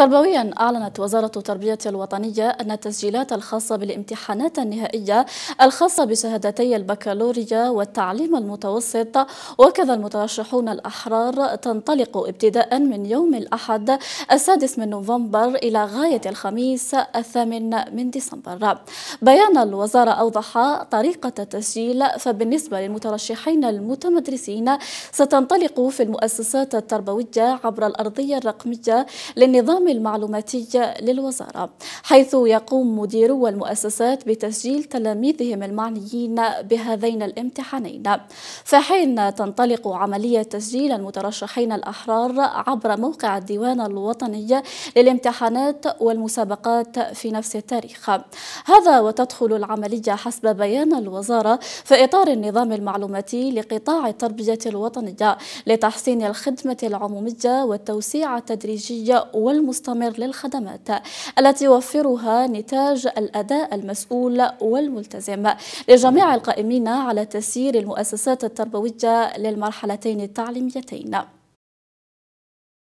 تربويا أعلنت وزارة التربية الوطنية أن التسجيلات الخاصة بالامتحانات النهائية الخاصة بشهادتي البكالوريا والتعليم المتوسط وكذا المترشحون الأحرار تنطلق ابتداء من يوم الأحد السادس من نوفمبر إلى غاية الخميس الثامن من ديسمبر بيان الوزارة أوضح طريقة التسجيل فبالنسبة للمترشحين المتمدرسين ستنطلق في المؤسسات التربوية عبر الأرضية الرقمية للنظام المعلوماتي للوزارة حيث يقوم مديرو المؤسسات بتسجيل تلاميذهم المعنيين بهذين الامتحانين في حين تنطلق عملية تسجيل المترشحين الأحرار عبر موقع الديوان الوطني للامتحانات والمسابقات في نفس التاريخ هذا وتدخل العملية حسب بيان الوزارة في إطار النظام المعلوماتي لقطاع التربية الوطنية لتحسين الخدمة العمومية والتوسيع التدريجي والمسابقات مستمر للخدمات التي يوفرها نتاج الأداء المسؤول والملتزم لجميع القائمين على تسيير المؤسسات التربوية للمرحلتين التعليميتين